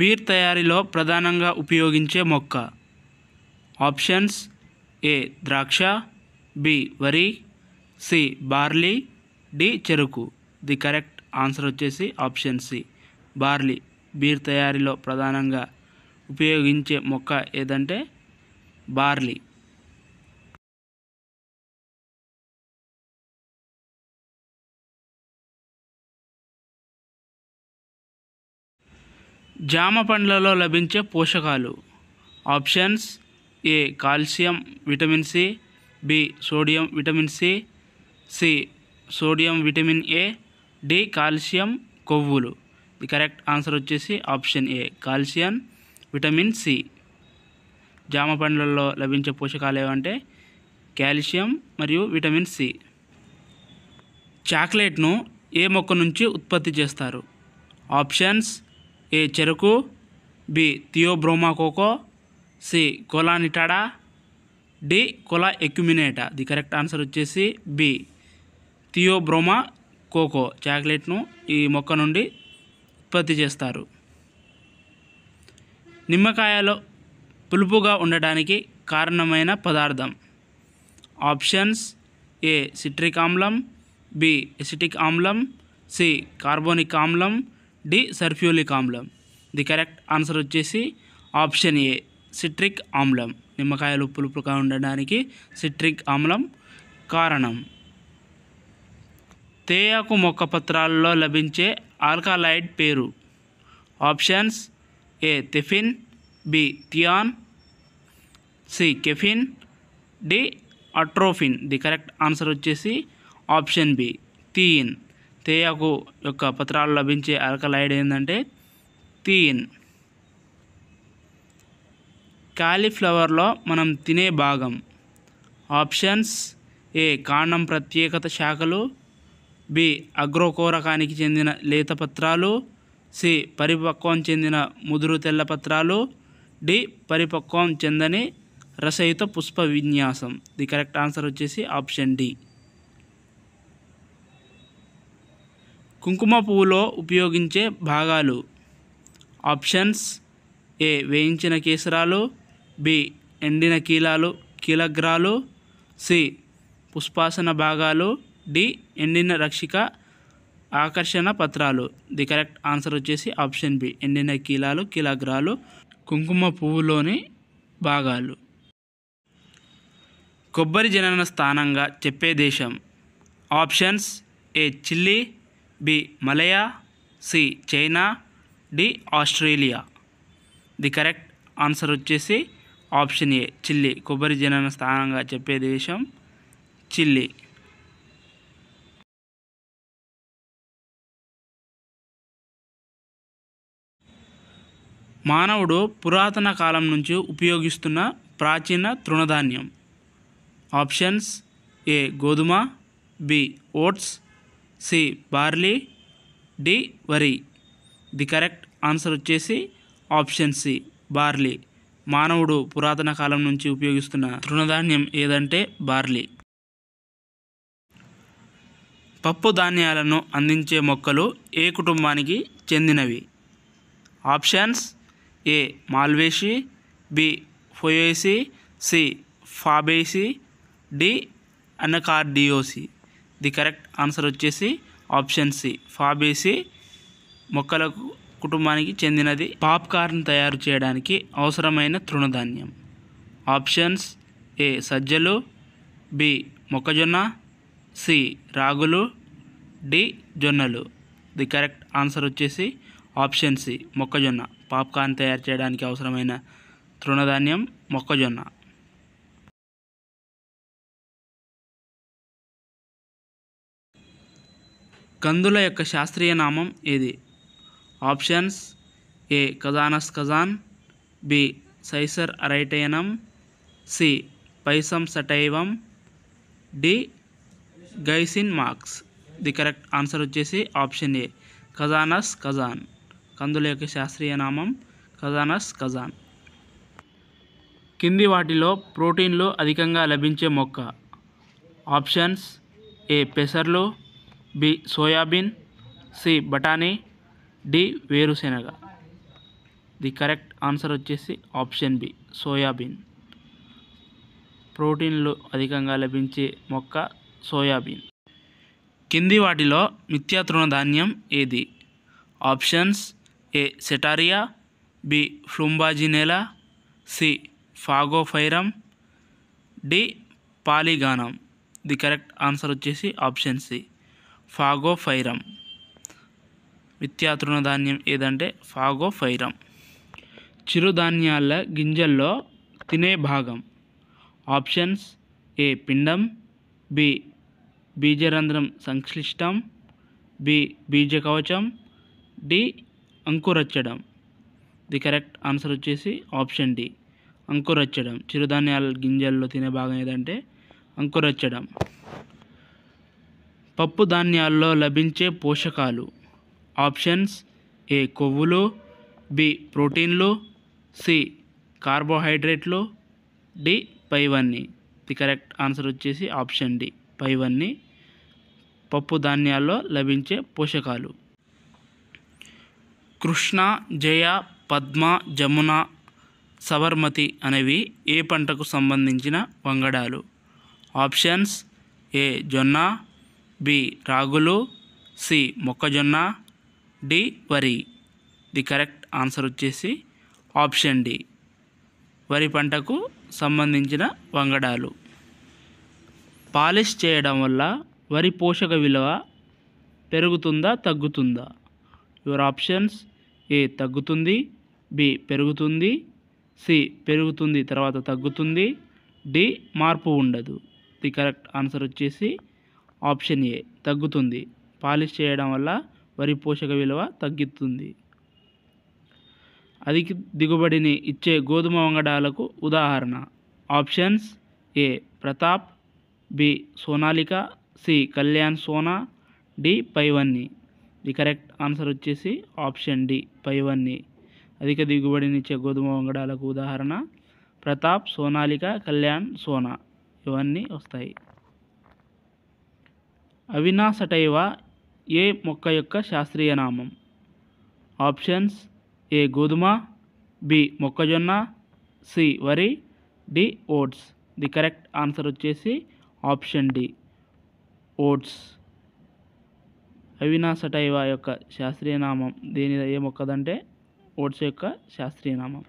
beer తయారీలో ప్రధానంగా ఉపయోగించే మొక్క ఆప్షన్స్ ఏ ద్రాక్ష బి వరి సి బార్లీ డి చెరుకు ది కరెక్ట్ ఆన్సర్ వచ్చేసి ఆప్షన్ సి బార్లీ బీర్ తయారీలో ప్రధానంగా ఉపయోగించే మొక్క ఏదంటే బార్లీ జామ పండ్లలో లభించే పోషకాలు options A calcium vitamin C B sodium vitamin C C sodium vitamin A D calcium కొవ్వులు ది కరెక్ట్ ఆన్సర్ వచ్చేసి option A calcium vitamin C జామ పండ్లలో లభించే పోషకాలు ఏవంటే కాల్షియం మరియు విటమిన్ సి చాక్లెట్ను ఏ మొక్క నుంచి ఉత్పత్తి చేస్తారు ఆప్షన్స్ ఏ చెరుకు బి థియోబ్రోమాకోకో సి కొలానిటాడా డి కొలా ఎక్యుమినేటా ది కరెక్ట్ ఆన్సర్ వచ్చేసి బి థియోబ్రోమా కోకో చాక్లెట్ను ఈ మొక్క నుండి ఉత్పత్తి చేస్తారు నిమ్మకాయలో పులుపుగా ఉండడానికి కారణమైన పదార్థం ఆప్షన్స్ ఏ సిట్రిక్ ఆమ్లం బి ఎసిటిక్ ఆమ్లం సి కార్బోనిక్ ఆమ్లం డి సర్ఫ్యూలిక్ ఆమ్లం ది కరెక్ట్ ఆన్సర్ వచ్చేసి ఆప్షన్ ఏ సిట్రిక్ ఆమ్లం నిమ్మకాయలు పులుపుగా ఉండడానికి సిట్రిక్ ఆమ్లం కారణం తేయాకు మొక్క పత్రాల్లో లభించే ఆల్కాలైడ్ పేరు ఆప్షన్స్ ఏ థెఫిన్ బి థియాన్ C caffeine D atropine the correct answer వచ్చేసి ఆప్షన్ బి థియిన్ తేయాకు యొక్క పత్రాలు లభించే ఆల్కలైడ్ ఏంటంటే థీన్ కాలీఫ్లవర్లో మనం తినే భాగం ఆప్షన్స్ ఏ కాండం ప్రత్యేకత శాఖలు బి అగ్రోకోరకానికి చెందిన లేత పత్రాలు సి పరిపక్వం చెందిన ముదురు తెల్ల పత్రాలు డి పరిపక్వం చెందని రసయుత పుష్ప విన్యాసం ది కరెక్ట్ ఆన్సర్ వచ్చేసి ఆప్షన్ డి కుంకుమ పువ్వులో ఉపయోగించే భాగాలు ఆప్షన్స్ ఏ వేయించిన కేసరాలు బి ఎండిన కీలాలు కీలగ్రాలు సి పుష్పాసన భాగాలు డి ఎండిన రక్షిక ఆకర్షణ పత్రాలు ది కరెక్ట్ ఆన్సర్ వచ్చేసి ఆప్షన్ బి ఎండిన కీలాలు కీలగ్రాలు కుంకుమ పువ్వులోని భాగాలు కొబ్బరి జనన స్థానంగా చెప్పే దేశం options A Chile B Malaya C China D Australia the correct answer వచ్చేసి ఆప్షన్ ఏ చిల్లీ కొబ్బరి జనన స్థానంగా చెప్పే దేశం చిల్లీ మానవుడు పురాతన కాలం నుంచి ఉపయోగిస్తున్న ప్రాచీన తృణధాన్యం ఆప్షన్స్ ఏ గోధుమ B oats C barley D వరి ది కరెక్ట్ ఆన్సర్ వచ్చేసి ఆప్షన్ సి బార్లీ మానవుడు పురాతన కాలం నుంచి ఉపయోగిస్తున్న తృణధాన్యం ఏదంటే బార్లీ పప్పు ధాన్యాలను అందించే మొక్కలు ఏ కుటుంబానికి చెందినవి ఆప్షన్స్ ఏ మాల్వేషి బి ఫోయేసి సి ఫాబేసి డి అనకార్డియోసి ది కరెక్ట్ ఆన్సర్ వచ్చేసి ఆప్షన్ సి ఫాబేసి మొక్కలకు కుటుంబానికి చెందినది పాప్కార్న్ తయారు చేయడానికి అవసరమైన తృణధాన్యం ఆప్షన్స్ ఏ సజ్జలు బి మొక్కజొన్న సి రాగులు డి జొన్నలు ది కరెక్ట్ ఆన్సర్ వచ్చేసి ఆప్షన్ సి మొక్కజొన్న పాప్కార్న్ తయారు చేయడానికి అవసరమైన తృణధాన్యం మొక్కజొన్న కందుల యొక్క శాస్త్రీయ నామం ఏది ఆప్షన్స్ ఏ కజానస్ కజాన్ బి సైసర్ అరైటేనం సి పైసం సటైవం డి గైసిన్ మార్క్స్ ది కరెక్ట్ ఆన్సర్ వచ్చేసి ఆప్షన్ ఏ కజానస్ ఖజాన్ కందుల యొక్క శాస్త్రీయ నామం కజానస్ ఖజాన్ కింది వాటిలో ప్రోటీన్లు అధికంగా లభించే మొక్క ఆప్షన్స్ ఏ పెసర్లు బి సోయాబీన్ సి బఠానీ డి వేరుశెనగ ది కరెక్ట్ ఆన్సర్ వచ్చేసి ఆప్షన్ బి సోయాబీన్ ప్రోటీన్లు అధికంగా లభించే మొక్క సోయాబీన్ కింది వాటిలో మిథ్యా తృణధాన్యం ఏది ఆప్షన్స్ ఏ సెటారియా బి ఫ్లూంబాజినేలా సి ఫాగోఫైరం డి పాలిగానం ది కరెక్ట్ ఆన్సర్ వచ్చేసి ఆప్షన్ సి ఫాగోఫైరం తృణధాన్యం ఏదంటే ఫాగోఫైరం చిరుధాన్యాల గింజల్లో తినే భాగం ఆప్షన్స్ ఏ పిండం బి బీజరంధ్రం సంక్లిష్టం బి బీజకవచం డి అంకురచ్చడం ది కరెక్ట్ ఆన్సర్ వచ్చేసి ఆప్షన్ డి అంకురచ్చడం చిరుధాన్యాల గింజల్లో తినే భాగం ఏదంటే అంకురచ్చడం పప్పు ధాన్యాల్లో లభించే పోషకాలు ఆప్షన్స్ ఏ కొవ్వులు బి ప్రోటీన్లు సి కార్బోహైడ్రేట్లు డి పైవన్నీ ది కరెక్ట్ ఆన్సర్ వచ్చేసి ఆప్షన్ డి పైవన్నీ పప్పు ధాన్యాల్లో లభించే పోషకాలు కృష్ణ జయ పద్మ జమున సబర్మతి అనేవి ఏ పంటకు సంబంధించిన వంగడాలు ఆప్షన్స్ ఏ జొన్న బి రాగులు సి మొక్కజొన్న డి వరి ది కరెక్ట్ ఆన్సర్ వచ్చేసి ఆప్షన్ డి వరి పంటకు సంబంధించిన వంగడాలు పాలిష్ చేయడం వల్ల వరి పోషక విలువ పెరుగుతుందా తగ్గుతుందా యువర్ ఆప్షన్స్ ఏ తగ్గుతుంది బి పెరుగుతుంది సి పెరుగుతుంది తర్వాత తగ్గుతుంది డి మార్పు ఉండదు ది కరెక్ట్ ఆన్సర్ వచ్చేసి ఆప్షన్ ఏ తగ్గుతుంది పాలిష్ చేయడం వల్ల వరి పోషక విలువ తగ్గుతుంది అధిక దిగుబడిని ఇచ్చే గోధుమ వంగడాలకు ఉదాహరణ options A Pratap B Sonalika C Kalyan Sona D పైవన్ని ది కరెక్ట్ ఆన్సర్ వచ్చేసి ఆప్షన్ డి పైవన్ని అధిక దిగుబడినిచ్చే గోధుమ వంగడాలకు ఉదాహరణ ప్రతాప్ సోనాలిక కళ్యాణ్ సోనా ఇవన్నీ వస్తాయి అవినాసటైవ ఏ మొక్క యొక్క శాస్త్రీయ నామం ఆప్షన్స్ ఏ గోధుమ బి మొక్కజొన్న సి వరి D oats the correct answer వచ్చేసి ఆప్షన్ డి ఓట్స్ అవినాశటైవ యొక్క శాస్త్రీయ నామం దీని ఏ మొక్కదంటే ఓట్స్ యొక్క శాస్త్రీయ నామం